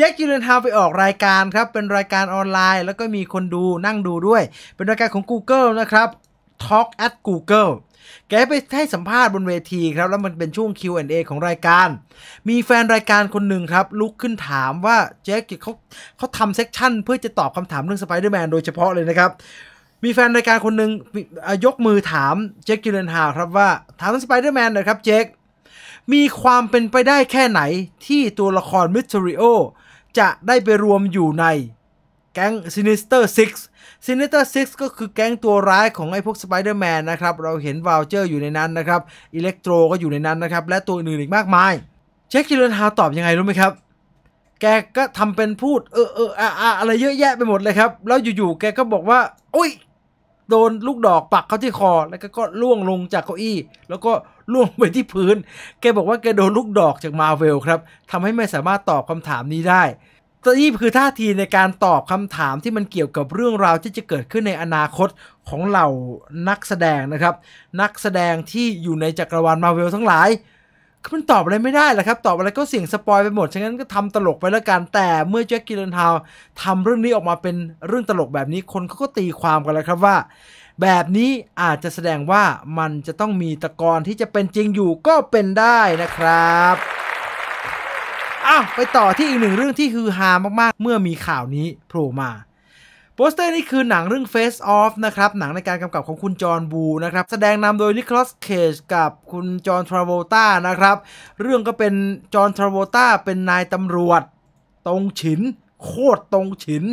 แจ็คิลเลนทาวไปออกรายการครับ เป็นรายการออนไลน์ แล้วก็มีคนดูนั่งดูด้วย เป็นรายการของ Google นะครับ Talk at Google แกไปให้สัมภาษณ์บนเวทีครับ แล้วมันเป็นช่วง Q&A ของรายการ มีแฟนรายการคนหนึ่งครับลุกขึ้นถามว่าแจ็คเขาเขาทำเซ็กชันเพื่อจะตอบคำถามเรื่องสไปเดอร์แมนโดยเฉพาะเลยนะครับ มีแฟนรายการคนหนึ่งยกมือถามแจ็คกิลเลนฮาวครับว่าถามสไปเดอร์แมนหน่อยครับแจ็คมีความเป็นไปได้แค่ไหนที่ตัวละครมิสเทริโอจะได้ไปรวมอยู่ในแก๊ง Sinister น Sinister ิก็คือแก๊งตัวร้ายของไอ้พวกสไปเดอร์แมนนะครับ เราเห็นวาลเจอร์อยู่ในนั้นนะครับอิเล็กโทรก็อยู่ในนั้นนะครับ และตัวอื่นอีกมากมาย เช็คกิลเลนฮาวตอบยังไงรู้ไหมครับ แกก็ทำเป็นพูด เออเอออะอะอะไรเยอะแยะไปหมดเลยครับ แล้วอยู่ๆ แกก็บอกว่าอุ้ยโดนลูกดอกปักเข้าที่คอ แล้วก็ล่วงลงจากเก้าอี้แล้วก็ล่วงไปที่พื้น แกบอกว่าแกโดนลูกดอกจากมาเวลครับ ทำให้ไม่สามารถตอบคำถามนี้ได้ตัวนี้คือท่าทีในการตอบคำถามที่มันเกี่ยวกับเรื่องราว ที่จะเกิดขึ้นในอนาคตของเหล่านักแสดงนะครับ นักแสดงที่อยู่ในจักรวาลมาเวลทั้งหลาย มันตอบอะไรไม่ได้แหละครับ ตอบอะไรก็เสี่ยงสปอยไปหมด ฉะนั้นก็ทำตลกไปแล้วกัน แต่เมื่อแจ็คกิลเลนทาวทำเรื่องนี้ออกมาเป็นเรื่องตลกแบบนี้ คนเขาก็ตีความกันแล้วครับว่าแบบนี้อาจจะแสดงว่ามันจะต้องมีตะกอนที่จะเป็นจริงอยู่ก็เป็นได้นะครับอ้าวไปต่อที่อีกหนึ่งเรื่องที่ฮือฮามากๆ เมื่อมีข่าวนี้โผล่มา โปสเตอร์นี้คือหนังเรื่อง Face Off นะครับหนังในการกำกับของคุณจอห์นบูนะครับแสดงนำโดยนิโคลัสเคจกับคุณจอห์นทราโวต้านะครับเรื่องก็เป็นจอห์นทราโวต้าเป็นนายตำรวจตรงฉินโคตรตรงฉิน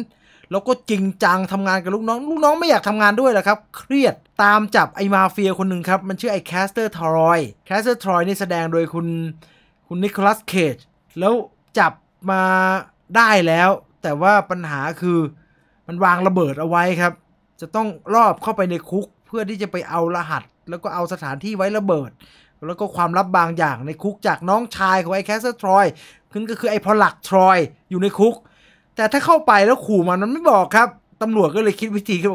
แล้วก็จริงจังทำงานกับลูกน้อง ลูกน้องไม่อยากทำงานด้วยหรอครับ เครียดตามจับ ไอมาเฟียคนหนึ่งครับ มันชื่อไอแคสเตอร์ทรอยแคสเตอร์ทรอยนี่แสดงโดยคุณคุณนิโคลัสเคจแล้วจับมาได้แล้ว แต่ว่าปัญหาคือ มันวางระเบิดเอาไว้ครับ จะต้องรอบเข้าไปในคุกเพื่อที่จะไปเอารหัส แล้วก็เอาสถานที่ไว้ระเบิด แล้วก็ความลับบางอย่างในคุกจากน้องชายของไอแคสเตอร์ทรอยคือก็คือไอพอลักทรอยอยู่ในคุกแต่ถ้าเข้าไปแล้วขู่มันมันไม่บอกครับตำรวจก็เลยคิดวิธีคือ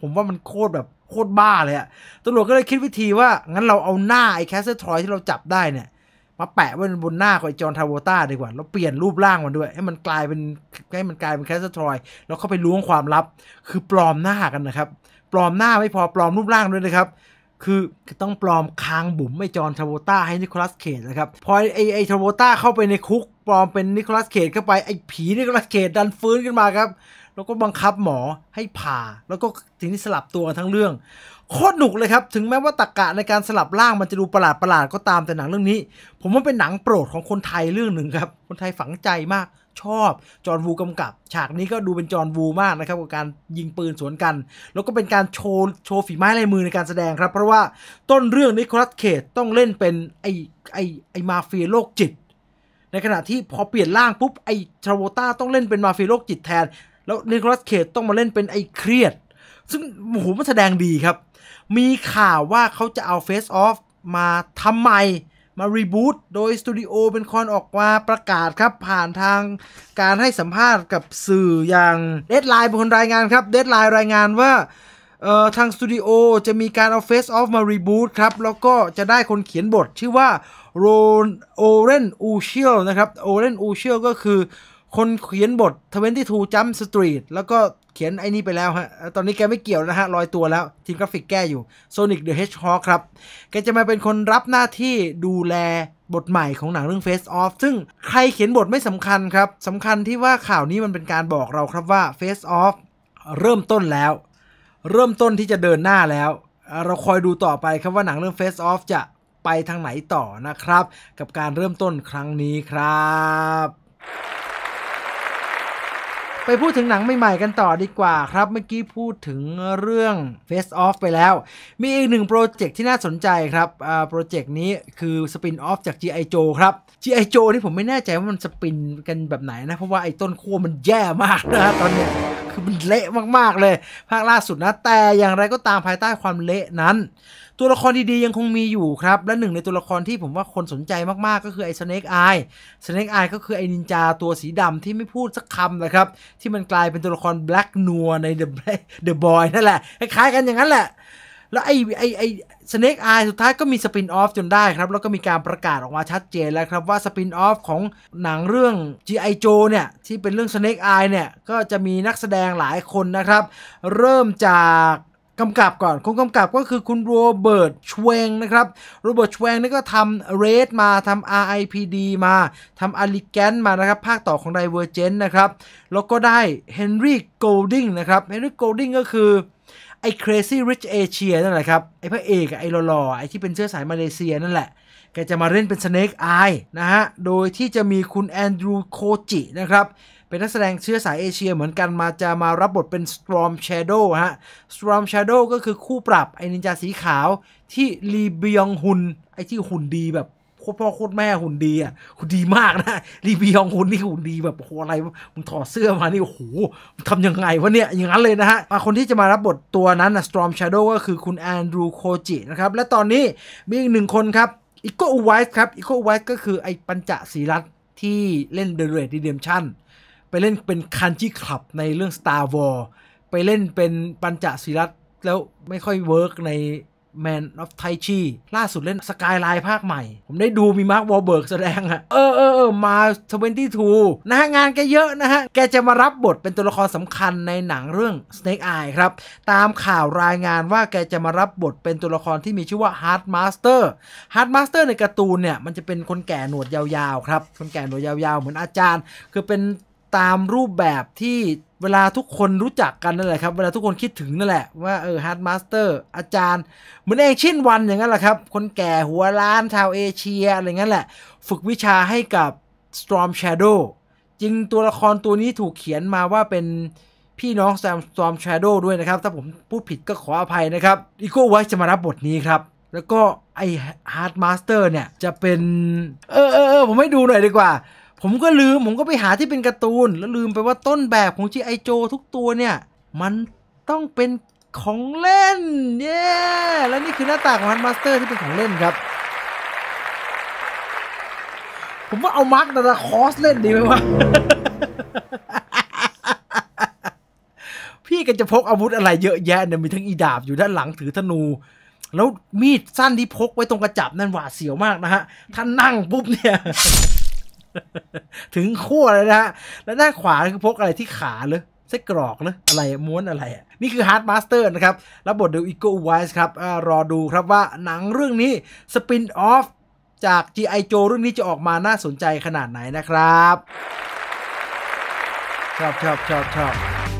ผมว่ามันโคตรแบบโคตรบ้าเลยอะตำรวจก็เลยคิดวิธีว่างั้นเราเอาหน้าไอ้แคสเซอร์ทรอยที่เราจับได้เนี่ย มาแปะไว้บนหน้าของไอ้จอห์นทาเวต้าดีกว่า แล้วเปลี่ยนรูปร่างมันด้วย ให้มันกลายเป็นให้มันกลายเป็นแคสเซอร์ทรอยแล้วเข้าไปล้วงความลับ คือปลอมหน้ากันนะครับ ปลอมหน้าไม่พอปลอมรูปร่างด้วยนะครับคือต้องปลอมคางบุ๋มไอจอนทาโวต้าให้นิโคลัสเคดนะครับพอไอไอทาโวต้าเข้าไปในคุกปลอมเป็นนิโคลัสเคดเข้าไปไอผีนิโคลัสเคดดันฟื้นขึ้นมาครับแล้วก็บังคับหมอให้ผ่าแล้วก็ทีนี้สลับตัวทั้งเรื่องโคตรหนุกเลยครับถึงแม้ว่าตรกกะในการสลับร่างมันจะดูประหลาดประหลาดก็ตามแต่หนังเรื่องนี้ ผมว่าเป็นหนังโปรดของคนไทยเรื่องหนึ่งครับคนไทยฝังใจมากชอบจอร์นวูกำกับฉากนี้ก็ดูเป็นจอร์นวูมากนะครับกับการยิงปืนสวนกัน แล้วก็เป็นการโชว์โชว์ฝีไม้ลายมือในการแสดงครับ เพราะว่าต้นเรื่องนิโคลัสเคตต้องเล่นเป็นไอ้ไอ้ไอ้มาเฟียโลกจิตในขณะที่พอเปลี่ยนร่างปุ๊บไอ้ทราโวต้าต้องเล่นเป็นมาเฟียโลกจิตแทน แล้วนิโคลัสเคตต้องมาเล่นเป็นไอ้เครียด ซึ่งโอ้โหมันแสดงดีครับมีข่าวว่าเขาจะเอาเฟสออฟมาทำใหม่มารีบูตโดยสตูดิโอเป็นคอนออกมาประกาศครับ ผ่านทางการให้สัมภาษณ์กับสื่ออย่างเดดไลน์เป็นคนรายงานครับเดดไลน์รายงานว่าทางสตูดิโอจะมีการเอาเฟสออฟมารีบูตครับ แล้วก็จะได้คนเขียนบทชื่อว่าโรนโอเรนอูเชียลนะครับ โอเรนอูเชียลก็คือคนเขียนบททเวนตี้ทูจัมสตรีทแล้วก็เขียนไอ้นี่ไปแล้วฮะตอนนี้แกไม่เกี่ยวนะฮะลอยตัวแล้ว ทีมกราฟิกแก้อยู่ Sonic the Hedgehog ครับแกจะมาเป็นคนรับหน้าที่ดูแลบทใหม่ของหนังเรื่อง Face Off ซึ่งใครเขียนบทไม่สำคัญครับสำคัญที่ว่าข่าวนี้มันเป็นการบอกเราครับว่า Face Off เริ่มต้นแล้ว เริ่มต้นที่จะเดินหน้าแล้ว เราคอยดูต่อไปครับว่าหนังเรื่อง Face Off จะไปทางไหนต่อนะครับ กับการเริ่มต้นครั้งนี้ครับไปพูดถึงหนังใหม่ๆกันต่อดีกว่าครับเมื่อกี้พูดถึงเรื่อง Face Off ไปแล้ว มีอีกหนึ่งโปรเจกต์ที่น่าสนใจครับอ่าโปรเจกต์นี้คือสปินออฟจาก G.I. Joe ครับ G.I. Joe นี่ผมไม่แน่ใจว่ามันสปิน กันแบบไหนนะ เพราะว่าไอ้ต้นขั้วมันแย่มากนะ ตอนเนี้ยคือมันเละมากๆเลย ภาคล่าสุดนะ แต่อย่างไรก็ตามภายใต้ความเละนั้นตัวละครดีๆ ยังคงมีอยู่ครับ และหนึ่งในตัวละครที่ผมว่าคนสนใจมากๆก็คือไอ้สเนกไอสเนกไอก็คือไอ้นินจาตัวสีดำที่ไม่พูดสักคำนะครับที่มันกลายเป็นตัวละครแบล็กนัวในเดอะเดอะบอยนั่นแหละ คล้ายๆกันอย่างนั้นแหละ แล้วไอ้ไอ้ไอ้สเนกไอสุดท้ายก็มีสปินออฟจนได้ครับ แล้วก็มีการประกาศออกมาชัดเจนแล้วครับ ว่าสปินออฟของหนังเรื่อง G.I. Joe เนี่ยที่เป็นเรื่องสเนก e อ y e เนี่ยก็จะมีนักแสดงหลายคนนะครับเริ่มจากกำกับก่อนคนกำกับก็คือคุณโรเบิร์ตชเวงนะครับโรเบิร์ตชเวงนี่ก็ทำเรดมาทำ RIPD มาทำอาริแกนมานะครับ ภาคต่อของไดเวอร์เจนนะครับแล้วก็ได้เฮนรี่โกลดิงนะครับเฮนรี่โกลดิงก็คือ ไอ้ Crazy Rich Asia นั่นแหละครับ ไอ้พระเอกไอ้หล่อๆไอ้ที่เป็นเชื้อสายมาเลเซียนั่นแหละแกจะมาเล่นเป็นสเน k กอายนะฮะ โดยที่จะมีคุณแอนดรูโคจินะครับ เป็นนักแสดงเชื้อสายเอเชียเหมือนกันมาจะมารับบทเป็น Storm Shadow ฮะ Storm Shadow ก็คือคู่ปรับไอ้นินจาสีขาวที่ลีบียงหุน ไอ้ที่หุ่นดีแบบโคตรพ่อโคตรแม่หุ่นดีอ่ะหุ่นดีมากนะ รีบียองหุ่นนี่หุ่นดีแบบโหอะไรมึงถอดเสื้อมานี่โอ้โหทำยังไงวะเนี่ยอย่างนั้นเลยนะฮะมาคนที่จะมารับบทตัวนั้นนะ Storm Shadow ก็คือคุณแอนดรูโคจินะครับและตอนนี้มีอีกหนึ่งคนครับอีโกอูไวส์ครับอีโกอูไวส์ก็คือไอ้ปัญจศีรัตที่เล่นเดอะเรดดีเดมชั่นไปเล่นเป็นคันจ้คลับในเรื่อง Star War ไปเล่นเป็นปัญจศีรัตแล้วไม่ค่อยเวิร์กใน Man of Tai Chi ล่าสุดเล่นสกายไลน์ภาคใหม่ ผมได้ดูมีมาร์ค วอลเบิร์กแสดงอะเออเออเออ มา 22 นะฮะงานแกเยอะนะฮะ แกจะมารับบทเป็นตัวละครสำคัญในหนังเรื่อง Snake Eye ครับ ตามข่าวรายงานว่าแกจะมารับบทเป็นตัวละครที่มีชื่อว่า Hard Master Hard Master ในการ์ตูนเนี่ย มันจะเป็นคนแก่หนวดยาวๆ ครับ คนแก่หนวดยาวๆ เหมือนอาจารย์ คือเป็นตามรูปแบบที่เวลาทุกคนรู้จักกันนั่นแหละครับ เวลาทุกคนคิดถึงนั่นแหละว่าเออฮาร์ดมาสเตอร์อาจารย์ เหมือนเองชินวันอย่างนั้นแหละครับ คนแก่หัวล้านชาวเอเชีย อะไรเงี้ยแหละ ฝึกวิชาให้กับ Storm Shadow จริงตัวละครตัวนี้ถูกเขียนมาว่าเป็นพี่น้องแซมสตอมแชโดด้วยนะครับ ถ้าผมพูดผิดก็ขออภัยนะครับอีโก้ไวจะมารับบทนี้ครับ แล้วก็ไอฮาร์ดมาสเตอร์เนี่ยจะเป็นเออเออเออผมให้ดูหน่อยดีกว่าผมก็ลืม ผมก็ไปหาที่เป็นการ์ตูนแล้วลืมไปว่าต้นแบบของจีไอโจ ทุกตัวเนี่ย มันต้องเป็นของเล่นเย้ yeah! และนี่คือหน้าตาของฮันมาสเตอร์ที่เป็นของเล่นครับ ผมว่าเอามาร์กดาตาคอสเล่นดีไหมวะ พี่กันจะพกอาวุธอะไรเยอะแยะเนี่ยมีทั้งอีดาบอยู่ด้านหลังถือธนู แล้วมีดสั้นที่พกไว้ตรงกระจับนั่นหวาดเสียวมากนะฮะถ้านั่งปุ๊บเนี่ยถึงขั้วเลยนะฮะ แล้วด้านขวาคือพกอะไรที่ขาเลยไส้กรอกนะอะไรม้วนอะไรอ่ะนี่คือฮาร์ดมาสเตอร์นะครับรับบทเดวอีโกวาวส์ครับอรอดูครับว่าหนังเรื่องนี้สปินออฟจาก G.I. Joe เรื่องนี้จะออกมาน่าสนใจขนาดไหนนะครับ ชอบชอบ ชอบชอบ